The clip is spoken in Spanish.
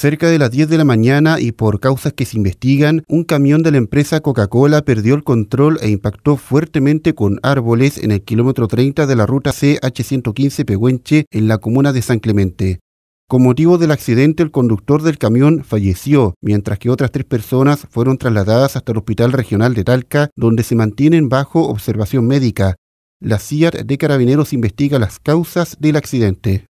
Cerca de las 10 de la mañana y por causas que se investigan, un camión de la empresa Coca-Cola perdió el control e impactó fuertemente con árboles en el kilómetro 30 de la ruta CH115 Pehuenche en la comuna de San Clemente. Con motivo del accidente, el conductor del camión falleció, mientras que otras tres personas fueron trasladadas hasta el Hospital Regional de Talca, donde se mantienen bajo observación médica. La CIAT de Carabineros investiga las causas del accidente.